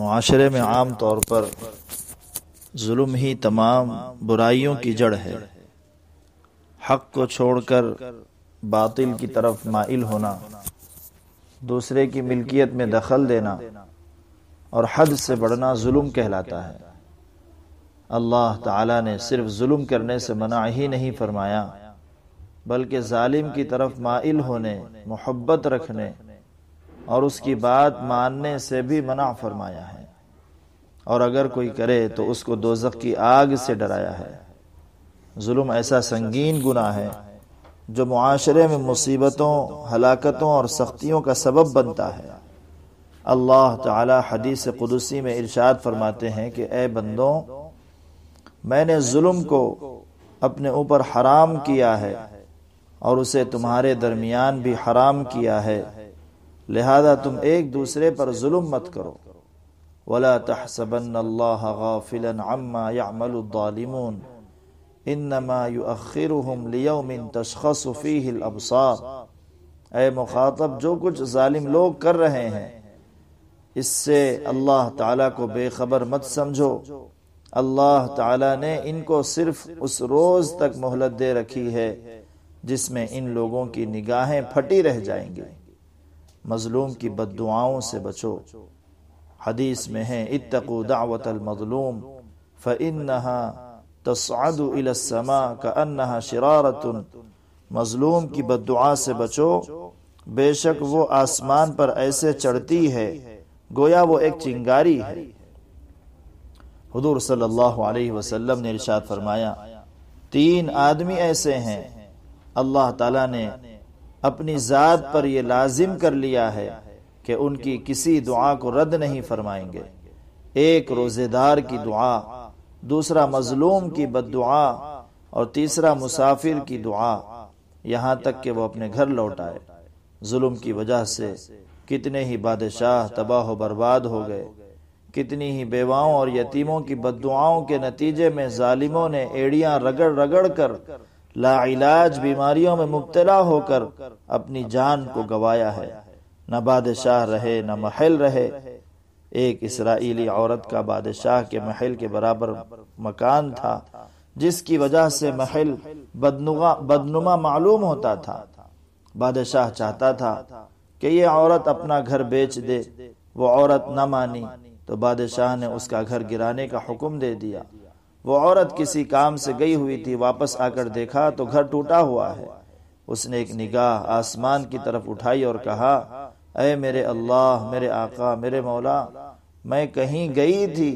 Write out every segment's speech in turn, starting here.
माशरे में आम तौर पर जुल्म ही तमाम बुराइयों की जड़ है हक को छोड़कर बातिल की तरफ माइल होना दूसरे की मिल्कियत में दखल देना और हद से बढ़ना जुल्म कहलाता है अल्लाह ताला ने सिर्फ जुल्म करने से मना ही नहीं फरमाया बल्कि जालिम की तरफ माइल होने मोहब्बत रखने और उसकी बात मानने से भी मना फरमाया है और अगर कोई करे तो उसको दोजख की आग से डराया है जुल्म ऐसा संगीन गुना है जो माशरे में मुसीबतों हलाकतों और सख्तियों का सबब बनता है अल्लाह ताला हदीस कुदसी में इरशाद फरमाते हैं कि ए बंदों मैंने जुल्म को अपने ऊपर हराम किया है और उसे तुम्हारे दरमियान भी हराम किया है लिहाजा तुम एक दूसरे पर जुल्म मत करो वला तहसबन अल्लाह गाफिलन अम्मा यामलुद्दालिमून इन्नमा युअखिरुहुम लियौमिन तशखस फीहिल अबसार ए मुखातब जो कुछ जालिम लोग कर रहे हैं इससे अल्लाह ताला को बेखबर मत समझो अल्लाह ताला ने इनको सिर्फ उस रोज तक मोहलत दे रखी है जिसमें इन लोगों की निगाहें फटी रह जाएंगी मज़लूम की बदुआओं से बचो हदीस में है इतको दावत मज़लूम फ़िन नहा का अनहा मज़लूम की बदुआ से बचो बेशक वो आसमान पर ऐसे चढ़ती है गोया वो एक चिंगारी है हजूर सल्लाम ने इरशाद फरमाया तीन आदमी ऐसे हैं अल्लाह तला ने अपनी ज़ात पर यह लाजिम कर लिया है कि उनकी किसी दुआ को रद्द नहीं फरमाएंगे एक रोज़ेदार की दुआ दूसरा मजलूम की बददुआ और तीसरा मुसाफिर की दुआ यहाँ तक कि वो अपने घर लौट आए जुल्म की वजह से कितने ही बादशाह तबाह बर्बाद हो गए कितनी ही बेवाओं और यतीमों की बददुआओं के नतीजे में जालिमों ने एड़ियां रगड़ रगड़ कर लाइलाज बीमारियों में मुबतला होकर अपनी जान को गवाया है न बादशाह रहे न महल रहे एक इसराइली औरत का बादशाह के महल के बराबर मकान था जिसकी वजह से महल बदनुमा मालूम होता था बादशाह चाहता था कि ये औरत अपना घर बेच दे वो औरत न मानी तो बादशाह ने उसका घर गिराने का हुक्म दे दिया वो औरत किसी काम से गई हुई थी वापस आकर देखा तो घर टूटा हुआ है उसने एक निगाह आसमान की तरफ उठाई और कहा अय मेरे अल्लाह मेरे आका मेरे मौला मैं कहीं गई थी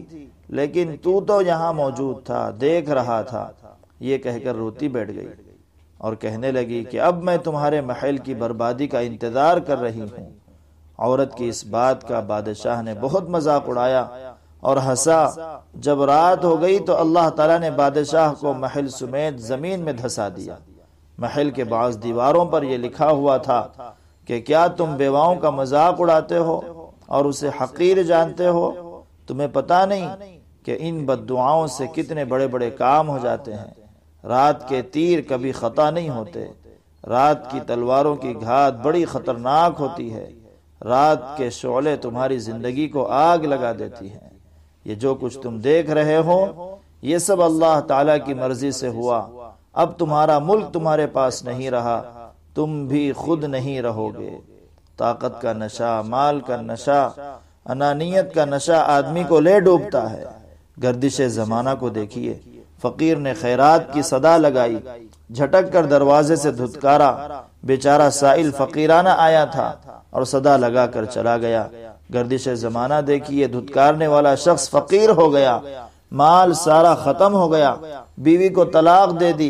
लेकिन तू तो यहाँ मौजूद था देख रहा था ये कहकर रोती बैठ गई और कहने लगी कि अब मैं तुम्हारे महल की बर्बादी का इंतजार कर रही हूँ औरत की इस बात का बादशाह ने बहुत मजाक उड़ाया और हंसा जब रात हो गई तो अल्लाह ताला ने बादशाह को महल समेत ज़मीन में धसा दिया महल के बाज दीवारों पर यह लिखा हुआ था कि क्या तुम बेवाओं का मजाक उड़ाते हो और उसे हकीर जानते हो तुम्हें पता नहीं कि इन बदुआओं से कितने बड़े बड़े काम हो जाते हैं रात के तीर कभी ख़ता नहीं होते रात की तलवारों की घात बड़ी ख़तरनाक होती है रात के शोले तुम्हारी ज़िंदगी को आग लगा देती हैं ये जो कुछ तुम देख रहे हो ये सब अल्लाह ताला की मर्जी से हुआ अब तुम्हारा मुल्क तुम्हारे पास नहीं रहा तुम भी खुद नहीं रहोगे ताकत का नशा माल का नशा अनानियत का नशा आदमी को ले डूबता है गर्दिश जमाना को देखिए फकीर ने खैरात की सदा लगाई झटक कर दरवाजे से धुतकारा बेचारा साइल फकीराना आया था और सदा लगा कर चला गया गर्दिश जमाना देखी ये धुतकारने वाला शख्स फकीर हो गया माल सारा खत्म हो गया बीवी को तलाक दे दी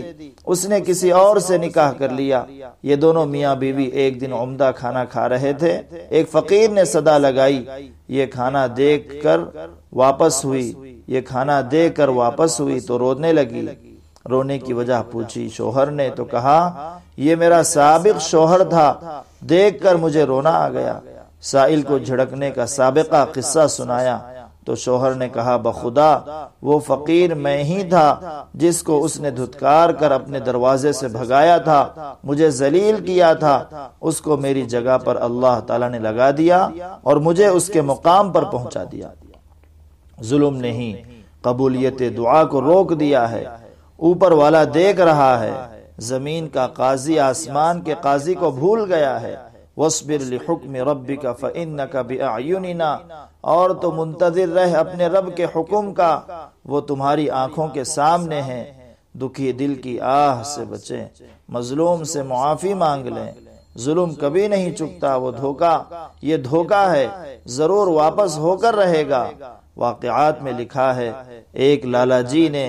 उसने किसी और से निकाह कर लिया ये दोनों मियाँ बीवी एक दिन उम्दा खाना खा रहे थे एक फकीर ने सदा लगाई ये खाना देख कर वापस हुई ये खाना दे कर वापस हुई तो रोने लगी रोने की वजह पूछी शोहर ने तो कहा ये मेरा सबक शोहर था देख कर मुझे रोना आ गया साइल को झड़कने का सबका किस्सा सुनाया तो शोहर ने कहा बखुदा वो फकीर मैं ही था जिसको उसने धुतकार कर अपने दरवाजे से भगाया था मुझे जलील किया था उसको मेरी जगह पर अल्लाह ताला ने लगा दिया और मुझे उसके मुकाम पर पहुंचा दिया जुल्म नहीं कबूलियत दुआ को रोक दिया है ऊपर वाला देख रहा है जमीन का काजी आसमान के काजी को भूल गया है वसबिर हुक्म रबी का फ़िन का ना और तो मुंतजर रह अपने रब के हुक्म का वो तुम्हारी आंखों के सामने है दुखी दिल की आह से बचें मजलूम से मुआफ़ी मांग लें जुल्म कभी नहीं चुकता वो धोखा ये धोखा है जरूर वापस होकर रहेगा वाकयात में लिखा है एक लाला जी ने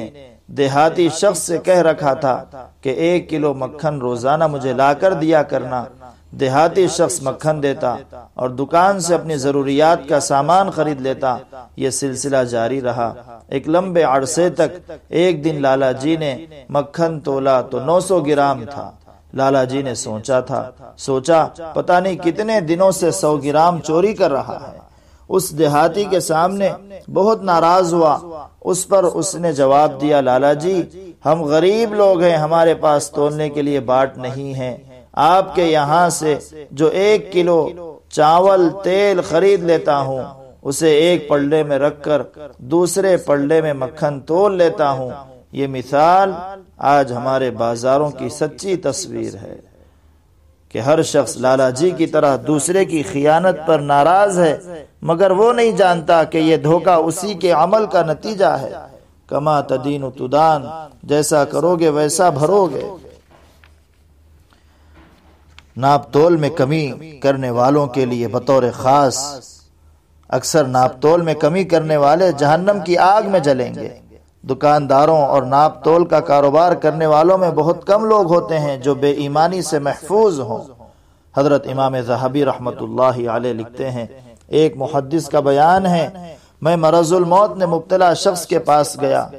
देहाती शख्स से कह रखा था कि एक किलो मक्खन रोजाना मुझे लाकर दिया करना देहाती शख्स मक्खन देता और दुकान से अपनी ज़रूरियात का सामान खरीद लेता ये सिलसिला जारी रहा एक लंबे अरसे तक एक दिन लाला जी ने मक्खन तोला तो 900 ग्राम था लाला जी ने सोचा था सोचा पता नहीं कितने दिनों से 100 ग्राम चोरी कर रहा है उस देहाती के सामने बहुत नाराज हुआ उस पर उसने जवाब दिया लाला जी हम गरीब लोग हैं हमारे पास तोलने के लिए बाट नहीं है आपके यहाँ से जो एक किलो चावल तेल खरीद लेता हूँ उसे एक पल्ले में रखकर दूसरे पल्ले में मक्खन तोल लेता हूँ ये मिसाल आज हमारे बाजारों की सच्ची तस्वीर है कि हर शख्स लाला जी की तरह दूसरे की खियानत पर नाराज है मगर वो नहीं जानता कि ये धोखा उसी के अमल का नतीजा है कमा तदीन तुदान जैसा करोगे वैसा भरोगे नाप तोल में कमी करने वालों के लिए बतौर ख़ास अक्सर नाप तोल में कमी करने वाले जहन्नम की आग में जलेंगे दुकानदारों और नाप तोल का कारोबार करने वालों में बहुत कम लोग होते हैं जो बेईमानी से महफूज हों हजरत इमाम जहाबी रहमत लिखते हैं एक मुहदस का बयान है मैं मरजुल मौत ने मुबतला शख्स के पास गया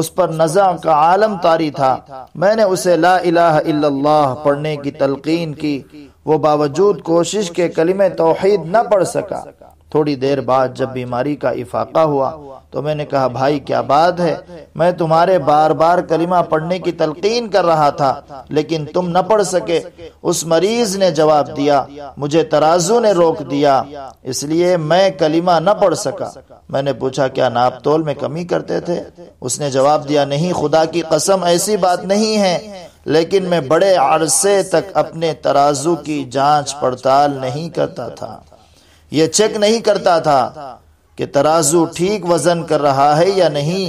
उस पर नज़ा का आलम तारी था मैंने उसे ला इलाह पढ़ने की तलकीन की वो बावजूद कोशिश के कलिमे तोहहीद न पढ़ सका थोड़ी देर बाद जब बीमारी का इफाका हुआ तो मैंने कहा भाई क्या बात है मैं तुम्हारे बार बार कलिमा पढ़ने की तलकीन कर रहा था लेकिन तुम न पढ़ सके उस मरीज ने जवाब दिया मुझे तराजू ने रोक दिया इसलिए मैं कलिमा न पढ़ सका मैंने पूछा क्या नाप तोल में कमी करते थे उसने जवाब दिया नहीं खुदा की कसम ऐसी बात नहीं है लेकिन मैं बड़े अरसे तक अपने तराजू की जांच पड़ताल नहीं करता था यह चेक नहीं करता था कि तराजू ठीक वजन कर रहा है या नहीं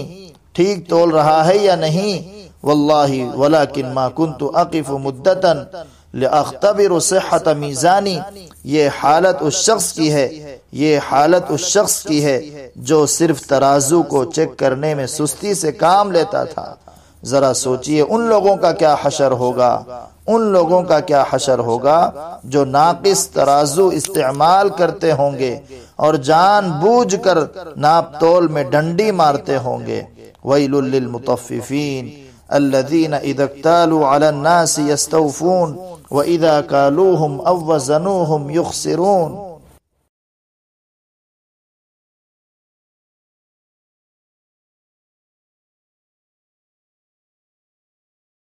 ठीक तोल रहा है या नहीं वल्लाहि वला किन माकुन तो अकिफ मुद्दतन अख्तबिर सेहत मीज़ानी ये हालत उस शख्स की है ये हालत उस शख्स की है जो सिर्फ तराजू को चेक करने में सुस्ती से काम लेता था ज़रा सोचिए उन लोगों का क्या हशर होगा उन लोगों का क्या हशर होगा जो नाकिस तराजू इस्तेमाल करते होंगे और जान बूझ कर नाप तोल में डंडी मारते होंगे الذين اذا वईलमतफ़ीन على الناس يستوفون واذا इदा او अवजनूहम يخسرون